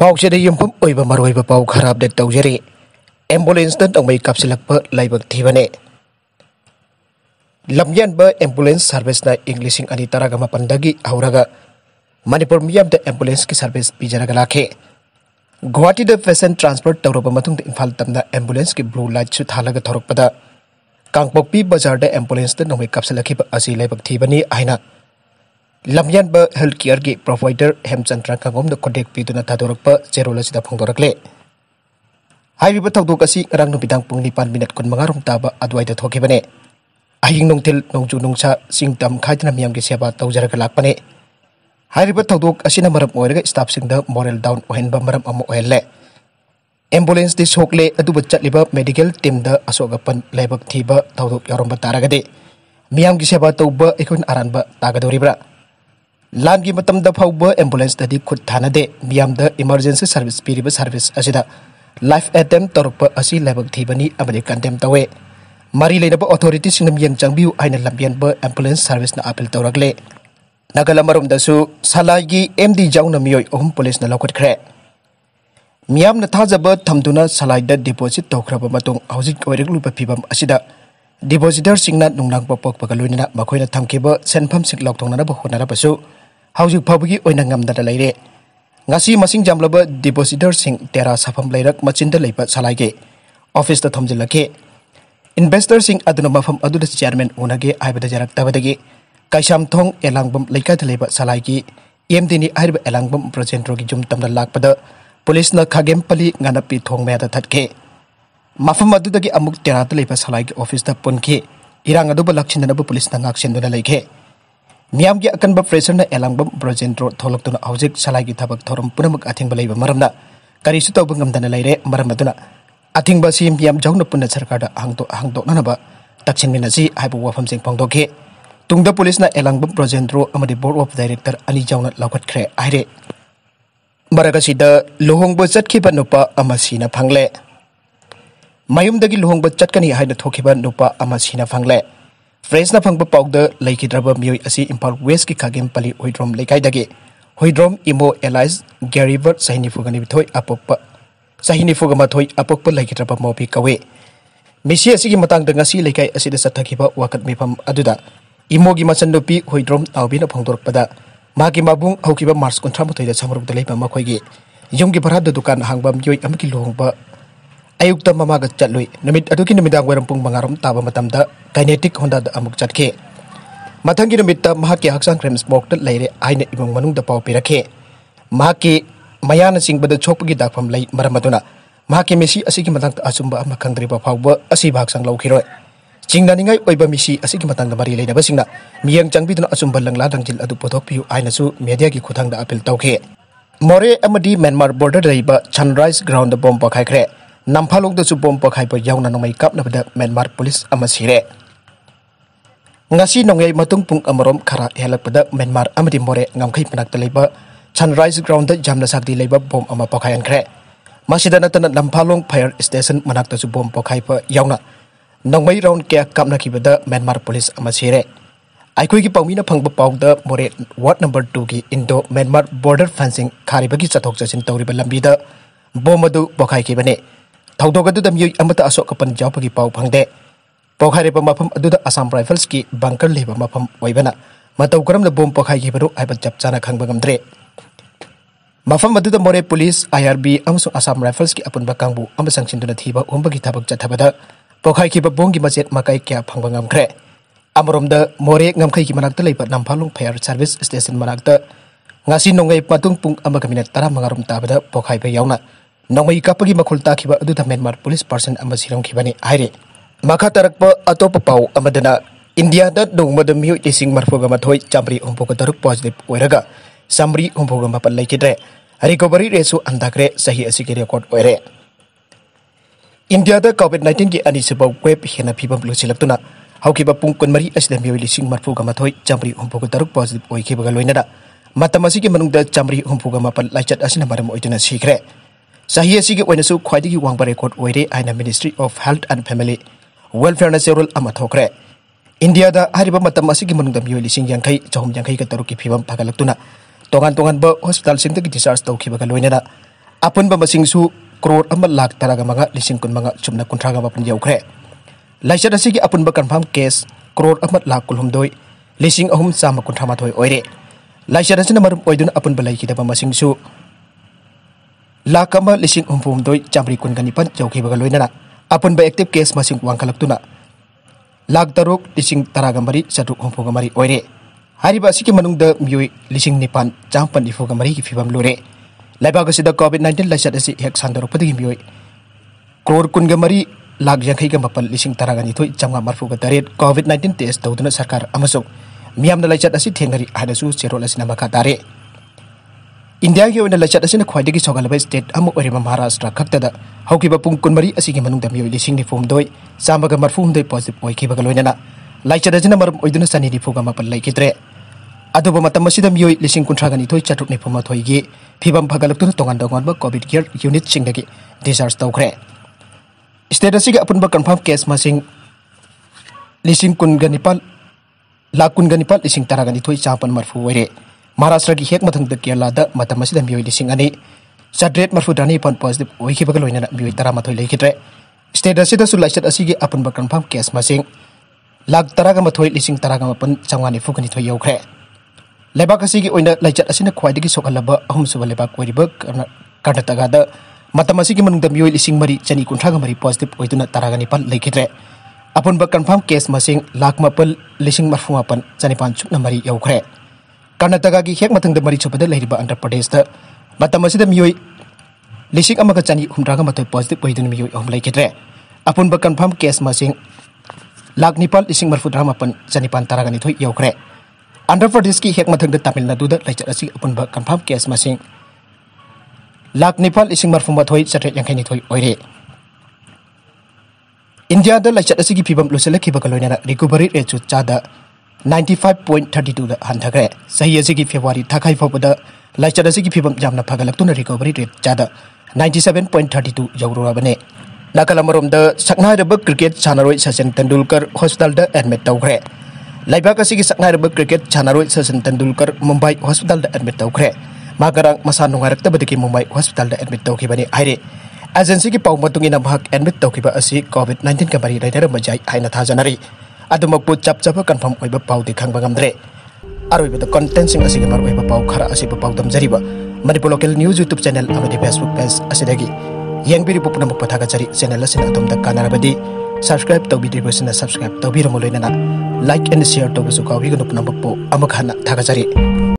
पाद यम पा खरा अपडेट तौजरी एम्बुलेंस तमी कपलप लाइब थीबने लमयानब एम्बुलेंस सर्विस इं लिंग मनपुर मैं एम्बुलेंस की सर्विस पीजरग लाखे गुवाहाटीद पेसेंट ट्रांसफर तौर इम्फा तम एम्बुलेंस की ब्लू लाइट थाल थोरपद कांगपोपी बजार एम्बुलेंस नौमी कपलखी लेबक थीबनी ꯂꯝꯌꯥꯟꯕ ꯍꯦꯜꯊ ꯀꯤꯌꯔꯒꯤ ꯄ꯭ꯔꯣꯚꯥꯏꯗꯔ ꯍꯦꯝꯆꯟꯗ꯭ꯔ ꯀꯥꯡꯒꯣꯝꯅ ꯀꯣꯟꯇꯦꯛ ꯄꯤꯗꯨꯅ ꯊꯥꯗꯣꯔꯛꯄ ꯆꯦꯔꯣꯜ ꯑꯁꯤꯗ ꯐꯣꯡꯗꯣꯔꯛꯂꯦ ꯍꯥꯏꯔꯤꯕ ꯊꯧꯗꯣꯛ ꯑꯁꯤ ꯉꯔꯥꯡ ꯅꯨꯃꯤꯗꯥꯡ ꯄꯨꯡ ꯅꯤꯄꯥꯟ ꯃꯤꯅꯠ ꯀꯨꯟꯃꯉꯥꯔꯣꯝ ꯇꯥꯕ ꯑꯗꯨꯋꯥꯏꯗ ꯊꯣꯛꯈꯤꯕꯅꯦ ꯑꯍꯤꯡ ꯅꯨꯡꯊꯤꯜ ꯅꯣꯡꯖꯨ ꯅꯨꯡꯁꯥ ꯆꯤꯡ ꯇꯝ ꯈꯥꯏꯗꯅ ꯃꯤꯌꯥꯝꯒꯤ ꯁꯦꯕꯥ ꯇꯧꯖꯔꯒ ꯂꯥꯛꯄꯅꯦ ꯍꯥꯏꯔꯤꯕ ꯊꯧꯗꯣꯛ ꯑꯁꯤꯅ ꯃꯔꯝ ꯑꯣꯏꯔꯒ ꯁ꯭ꯇꯥꯐꯁꯤꯡꯗ ꯃꯣꯔꯦꯜ ꯗꯥꯎꯟ ꯑꯣꯏꯍꯟꯕ ꯃꯔꯝ ꯑꯃ ꯑꯣꯏꯍꯜꯂꯦ ꯑꯦꯝꯕꯨꯂꯦꯟꯁꯇꯤ ꯁꯣꯛꯂꯦ ꯑꯗꯨꯕꯨ ꯆꯠꯂꯤꯕ ꯃꯦꯗꯤꯀꯦꯜ ꯇꯤꯝꯗ ꯑꯁꯣꯛ ꯑꯄꯟ ꯂꯥꯏꯕꯛ ꯊꯤꯕ ꯊꯧꯗꯣꯛ ꯌꯥꯎꯔꯝꯕ ꯇꯥꯔꯒꯗꯤ ꯃꯤꯌꯥꯝꯒꯤ ꯁꯦꯕꯥ ꯇꯧꯕ ꯑꯩꯈꯣꯏꯅ ꯑꯔꯥꯟꯕ ꯇꯥꯒꯗꯧꯔꯤꯕ꯭ꯔꯥ ꯂꯥꯟꯒꯤ ꯃꯇꯝꯗ ꯐꯥꯎꯕ ꯑꯦꯝꯕꯨꯂꯦꯟꯁꯇꯗꯤ ꯈꯨꯠ ꯊꯥꯅꯗꯦ ꯃꯤꯌꯥꯝꯗ ꯏꯃꯔꯖꯦꯟꯁꯤ ꯁꯔꯚꯤꯁ ꯄꯤꯔꯤꯕ ꯁꯔꯚꯤꯁ ꯑꯁꯤꯗ ꯂꯥꯏꯐ ꯑꯦꯇꯦꯝ ꯇꯧꯔꯛꯄ ꯑꯁꯤ ꯂꯥꯏꯕꯛ ꯊꯤꯕꯅꯤ ꯑꯃꯗꯤ ꯀꯟꯗꯦꯝ ꯇꯧꯋꯦ ꯃꯔꯤ ꯂꯩꯅꯕ ꯑꯣꯊꯣꯔꯤꯇꯤꯁꯤꯡꯅ ꯃꯤꯠꯌꯦꯡ ꯆꯪꯕꯤꯌꯨ ꯍꯥꯏꯅ ꯂꯝꯕꯦꯟꯕ ꯑꯦꯝꯕꯨꯂꯦꯟꯁ ꯁꯔꯚꯤꯁꯅ ꯑꯥꯄꯤꯜ ꯇꯧꯔꯛꯂꯦ ꯅꯥꯒꯜ ꯑꯃꯔꯣꯝꯗꯁꯨ ꯁꯂꯥꯏꯒꯤ ꯑꯦꯝ ꯗꯤ ꯌꯥꯎꯅ ꯃꯤꯑꯣꯏ ꯑꯍꯨꯝ ꯄꯨꯂꯤꯁꯅ ꯂꯧꯈꯠꯈ꯭ꯔꯦ ꯃꯤꯌꯥꯝꯅ ꯊꯥꯖꯕ ꯊꯝꯗꯨꯅ ꯁꯂꯥꯏꯗ ꯗꯤꯄꯣꯖꯤꯠ ꯇꯧꯈ꯭ꯔꯕ ꯃꯇꯨꯡ ꯍꯧꯖꯤꯛ ꯑꯣꯏꯔꯛꯂꯤꯕ ꯐꯤꯚꯝ ꯑꯁꯤꯗ ꯗꯤꯄꯣꯖꯤꯇꯔꯁꯤꯡꯅ ꯅꯨꯡꯅꯥꯡꯕ ꯄꯣꯛꯄꯒ ꯂꯣꯏꯅꯅ ꯃꯈꯣꯏꯅ ꯊꯝꯈꯤꯕ ꯁꯦꯟꯐꯝꯁꯤꯡ ꯂꯧꯊꯣꯛꯅꯅꯕ ꯍꯣꯠꯅꯔꯕꯁꯨ ꯍꯧꯖꯤꯛ ꯐꯥꯎꯕꯒꯤ ꯑꯣꯏꯅ ꯉꯝꯗꯅ ꯂꯩꯔꯦ ꯉꯁꯤ ꯃꯁꯤꯡ ꯌꯥꯝꯂꯕ ꯗꯤꯄꯣꯖꯤꯇꯔꯁꯤꯡ ꯇꯦꯔꯥ ꯁꯥꯐꯝ ꯂꯩꯔꯛ ꯃꯆꯤꯟꯗ ꯂꯩꯕ ꯁꯂꯥꯏꯒꯤ ꯑꯣꯐꯤꯁꯇ ꯊꯝꯖꯤꯜꯂꯛꯈꯤ ꯏꯟꯚꯦꯁꯇꯔꯁꯤꯡ ꯑꯗꯨꯅ ꯃꯐꯝ ꯑꯗꯨꯗ ꯆꯤꯌꯥꯔꯃꯦꯟ ꯎꯅꯒꯦ ꯍꯥꯏꯕꯗ ꯌꯥꯔꯛꯇꯕꯗꯒꯤ ꯀꯩꯁꯥꯝꯊꯣꯡ ꯑꯦꯂꯥꯡꯕꯝ ꯂꯩꯀꯥꯏꯗ ꯂꯩꯕ ꯁꯂꯥꯏꯒꯤ ꯑꯦꯝꯗꯤꯅꯤ ꯍꯥꯏꯔꯤꯕ ꯑꯦꯂꯥꯡꯕꯝ ꯕ꯭ꯔꯖꯦꯟꯗ꯭ꯔꯣꯒꯤ ꯌꯨꯝ ꯇꯝꯅ ꯂꯥꯛꯄꯗ पुलिस न खगेम पली गनपी थोंग में थटके ꯃꯐꯝ ꯑꯗꯨꯗꯒꯤ ꯑꯃꯨꯛ ꯇꯦꯔꯥꯗ ꯂꯩꯕ ꯁꯂꯥꯏꯒꯤ ꯑꯣꯐꯤꯁꯇ ꯄꯨꯟꯈꯤ ꯏꯔꯥꯡ ꯑꯗꯨꯕꯨ ꯂꯥꯛꯁꯤꯟꯅꯅꯕ ꯄꯨꯂꯤꯁꯅ ꯉꯥꯛꯁꯤꯟꯗꯨꯅ ꯂꯩꯈꯤ ꯃꯤꯌꯥꯝꯒꯤ ꯑꯀꯟꯕ ꯄ꯭ꯔꯦꯁꯔꯅ ꯑꯦꯂꯥꯡꯕꯝ ꯕ꯭ꯔꯣꯖꯦꯟꯗ꯭ꯔꯣ ꯊꯣꯛꯂꯛꯇꯨꯅ ꯍꯧꯖꯤꯛ ꯁꯂꯥꯏꯒꯤ ꯊꯕꯛ ꯊꯧꯔꯝ ꯄꯨꯝꯅꯃꯛ ꯑꯊꯤꯡꯕ ꯂꯩꯕ ꯃꯔꯝꯅ ꯀꯔꯤꯁꯨ ꯇꯧꯕ ꯉꯝꯗꯅ ꯂꯩꯔꯦ ꯃꯔꯝ ꯑꯗꯨꯅ ꯑꯊꯤꯡꯕ ꯑꯁꯤ ꯃꯤꯌꯥꯝ ꯌꯥꯎꯅ ꯄꯨꯟꯅ ꯁꯔꯀꯥꯔꯗ ꯍꯥꯡꯗꯣꯛ ꯍꯥꯡꯗꯣꯛꯅꯅꯕ ꯇꯛꯁꯤꯟꯃꯤꯟꯅꯁꯤ ꯍꯥꯏꯕ ꯋꯥꯐꯝꯁꯤꯡ ꯐꯣꯡꯗꯣꯛꯈꯤ ꯇꯨꯡꯗ ꯄꯨꯂꯤꯁꯅ ꯑꯦꯂꯥꯡꯕꯝ ꯕ꯭ꯔꯣꯖꯦꯟꯗ꯭ꯔꯣ ꯑꯃꯗꯤ ꯕꯣꯔꯗ ꯑꯣꯐ ꯗꯥꯏꯔꯦꯛꯇꯔ ꯑꯅꯤ ꯌꯥꯎꯅ ꯂꯧꯈꯠꯈ꯭ꯔꯦ ꯍꯥꯏꯔꯦ ꯃꯔꯛ ꯑꯁꯤꯗ ꯂꯨꯍꯣꯡꯕ ꯆꯠꯈꯤꯕ ꯅꯨꯄꯥ ꯑꯃ ꯁꯤꯅ ꯐꯪꯂꯦ मयूमदी लुहब चटकनी है थोबीन फंगले फ्रेसना फंग पाद्रबी इम्फा वेस्ट की खागीम पली हुईद्रोम लेकाय हुईद्रोम इमो एलाइज गेरीबर सही निफुग मथो अपुप सही निफुग मथो अपुप लेकद्रब मौी कौे मीसी चतब वाकट मीफम इमो की मचनुपी हुईद्रोम तौबी फोदरपद मबू मार्च कंथ्रामुद सामुक्त लेकिन यूम की भरा दुकान हाब मई की लुहब ꯑꯌꯨꯛꯇ ꯃꯃꯥꯒ ꯆꯠꯂꯨꯏ ꯅꯨꯃꯤꯠ ꯑꯗꯨꯒꯤ ꯅꯨꯃꯤꯗꯥꯡ ꯋꯥꯏꯔꯝ ꯄꯨꯡ ꯃꯉꯥꯔꯣꯝ ꯇꯥꯕ ꯃꯇꯝꯗ ꯀꯥꯏꯅꯦꯇꯤꯛ ꯍꯣꯟꯗꯥꯗ ꯑꯃꯨꯛ ꯆꯠꯈꯤ ꯃꯊꯪꯒꯤ ꯅꯨꯃꯤꯠꯇ ꯃꯍꯥꯛꯀꯤ ꯍꯛꯆꯥꯡ ꯔꯤꯝꯁꯕꯣꯛꯇ ꯂꯩꯔꯦ ꯍꯥꯏꯅ ꯏꯃꯨꯡ ꯃꯅꯨꯡꯗ ꯄꯥꯎ ꯄꯤꯔꯛꯈꯤ ꯃꯍꯥꯛꯀꯤ ꯃꯌꯥꯅ ꯆꯤꯡꯕꯗ ꯁꯣꯛꯄꯒꯤ ꯗꯥꯛꯐꯝ ꯂꯩ ꯃꯔꯝ ꯑꯗꯨꯅ ꯃꯍꯥꯛꯀꯤ ꯃꯤꯁꯤ ꯑꯁꯤꯒꯤ ꯃꯇꯥꯡꯗ ꯑꯆꯨꯝꯕ ꯑꯃ ꯈꯪꯗ꯭ꯔꯤꯕ ꯐꯥꯎꯕ ꯑꯁꯤꯕ ꯍꯛꯆꯥꯡ ꯂꯧꯈꯤꯔꯣꯏ ꯆꯤꯡꯅꯅꯤꯡꯉꯥꯏ ꯑꯣꯏꯕ ꯃꯤꯁꯤ ꯑꯁꯤꯒꯤ ꯃꯇꯥꯡꯗ ꯃꯔꯤ ꯂꯩꯅꯕꯁꯤꯡꯅ ꯃꯤꯠꯌꯦꯡ ꯆꯪꯕꯤꯗꯨꯅ ꯑꯆꯨꯝꯕ ꯂꯪꯂꯥ ꯂꯪꯖꯤꯜ ꯑꯗꯨ ꯄꯨꯊꯣꯛꯄꯤꯌꯨ ꯍꯥꯏꯅꯁꯨ ꯃꯦꯗꯤꯌꯥꯒꯤ ꯈꯨꯠꯊꯥꯡꯗ ꯑꯄꯤꯜ ꯇꯧꯈꯤ ꯃꯣꯔꯦ ꯑꯃꯗꯤ ꯃ꯭ꯌꯥꯟꯃꯥꯔ ꯕꯣꯔꯗꯔꯗ ꯂꯩꯕ ꯁꯟꯔꯥꯏꯖ ꯒ꯭ꯔꯥꯎꯟꯗ ꯕꯣꯝ ꯄꯣꯈꯥꯏꯈ꯭ꯔꯦ ꯅꯝꯐꯥꯂꯣꯡꯗꯁꯨ ꯕꯣꯝ ꯄꯣꯈꯥꯏꯕ ꯌꯥꯎꯅ ꯅꯣꯡꯃꯩ ꯀꯥꯞꯅꯕꯗ ꯃꯦꯟꯃꯥꯔ ꯄꯨꯂꯤꯁ ꯑꯃ ꯁꯤꯔꯦ ngasi nongai matung pung amarom khara helak pada Myanmar amadi more ngamkhai panak leba sunrise ground da jamna sakdi leba bom ama pakhayan khre masida natana lamphalong fire station manak tasu bom pakhai pa yauna nongai round kya kapna kibada Myanmar police ama sire aikoi gi pangmina phangba paung da more ward number 2 ki indo Myanmar border fencing khari bagi chathok chachin tauri ba bomadu da pakhai kibane tau tau gadu da miyo yamba da aso ka pan jau pagi pau pang de. Pau kai repa asam rifles ki bangkar lepa mapam wai bana. Ma tau karam bom pau ki baru ai pa jap kang bagam dre. Mafam adu da mori polis IRB amso asam rifles ki apun bakang bu amba sang cintu na tiba umba ki tabak jat habada. Pau kai ki babong masjid makai kia pang bangam kre. Amrom da mori ngam kai ki manak ta lepa nam payar service station manak ta. Ngasih nongai patung pung amba kaminat tara mangarum tabada pau kai pa yau नौमई कापगी मखुल ताखिब अदुदा Myanmar police person अम सिरमखिबने हाइरे माखा तरकप अतोप पाउ अमदना इंडिया नौमद मियो लिसिंग मरफुगा मथोय चामरी हुंफोगा तरुक पॉजिटिव ओइरगा चामरी हुंफोगा मपल लैकिद्रे रिकवरी रेसु अंदाग्रे सही असिगे ओइरे इंडिया द कोविड 19 की अनिसब वेब हेना फिबम लुसिलक्तुना ꯍꯧꯈꯤꯕ ꯄꯨꯡ ꯀꯨꯟꯃꯔꯤ ꯑꯁꯤꯗ ꯃꯤꯑꯣꯏ ꯂꯤꯁꯤꯡ ꯃꯔꯐꯨꯒ ꯃꯥꯊꯣꯏ ꯆꯥꯝꯃꯔꯤ ꯍꯨꯝꯐꯨꯒ पॉजिटिव ꯄꯣꯖꯤꯇꯤꯚ ꯑꯣꯏꯈꯤꯕꯒ ꯂꯣꯏꯅꯅ ꯃꯇꯝ ꯑꯁꯤꯒꯤ ꯃꯅꯨꯡꯗ ꯆꯥꯝꯃꯔꯤ sahiya sigi wena su khwaidi gi wangba record oire ministry of health and family welfare na serul ama thokre india da hari ba matam asigi manung sing yang khai chom yang khai ka taruki phibam phagalak tuna tongan tongan ba hospital sing da gi discharge tau apun ba masing su kror taraga manga lising kun manga chumna kun thaga ba pun sigi apun ba confirm case kror ama lak kulhum doi lising ahum sama kun thama thoi oire laisa da sina marum oiduna apun ba laiki da Lakama lising umpum doi jamri kun ganipan jauh kiba galoi nana apun ba aktif kes masing uang kalap tuna lak taruk lising mari satu umpum gamari oire hari ba siki manung da miwi lising nipan jampan ifu gamari kifibam lure laba kasi da covid 19 lasat asi hek sandaro pedi miwi kor kun gamari lak jang kai gamapal lising taragani toi jam gamar fuga tarit covid 19 tes tau tuna sarkar amasuk miam da lasat asi tengari ada su serol asi nama katarit India की लचत अ खाद की सौगल state Maharashtra खतद होगी कुमारी मई लिंग निफूमद चामग मरफूहद पॉजिटिव होना लाइट अरुण चनी निफूगे अब मई लिंग कुंथ्रागनीथ चतुक निफूमथ की फीवम फगल्त तोान तोान कोविड केयर सिंह डिचार्ज तौरे स्टेट अपूब कन्फर्म केस मिंग लिंग कुल लाख कुलग निपल लिंग तरह निथ चापन मरफू हो महाराष्ट्र की हेक मथंग केरला मई लिंग चाद्रेट मरफुदा निपन पॉजिटिव होगा लोन मई तरह लेखे स्टेट लाइट लाइचत अपुब कन्फर्म केस मसिंग लाख तरग मथोई लिंग तरग मपन चौगा निफुग निथो यौखे लेबाक लाइचत खाई सोहलब अहमसुब लेबाक कर्नाटका मई लिंग मरी चनी कुंथ्राग मरी पॉजिटिव होना तरह निपन लेखे अपुब कन्फर्म केस मसिंग लाख मपल लिंग मरफु मपन चनीपान सूक्न मरी यौखे कर्नाटका की हेक मतंग मरी छुपद आंध्र प्रदेश मई लिंग चनी हूंग मत पॉजिटिव पेद मई अहम लेखिद्रे अब कन्फर्म केस मैं लाख निपाल लिंग मरफुद्रा मपन चनीपा तरह निध यौरे आंध्र प्रदेश की हेक मतंग तमिलनाडु लेचर अब कन्फर्म केस मैं लाख निपाल लिंग मरफुमथ चटे यांखनीथरे इंडिया लेचर की फीवम लुसलखीब लोन रिकवरी रेट चु चाद ninety five point thirty two हंधे सही अगर फेब्रुरी फीवम जम फगल्तना रिकवरी रेट चाद ninety seven point thirty two जौरबने नकलमरम सकना क्रिकेट सानरो सचिन तेंदुलकर हॉस्पिटल एडमिट तौर लाइबी सकना क्रिकेट सानरो सचिन तेंदुलकर मूबई हॉस्पिटल एडमिट तौर मगर मसा नुरतबदी मूबई हॉस्पिटल एडमिट तौबने हरें एजेंसी की पाव मतुंग एडमिट तौब कोविड नाइन्टीन के मरी लेटर मजाई अदमकपु चप चप कन्फर्म होइबा पाउदि खंगबा गमद्रे अरैबद कंटेंट सिंग असिगे मर होइबा पाउ खरा पाउ Manipur local news YouTube channel अमदि फेसबुक पेज असिदगी यंगबिरि पुपनम पथागा चरी चैनल असिन द सब्सक्राइब तौबिदिबसिना सब्सक्राइब तौबिरमो लइना लाइक एंड शेयर तौबसु काविगनु पुनम पो अमखाना थागा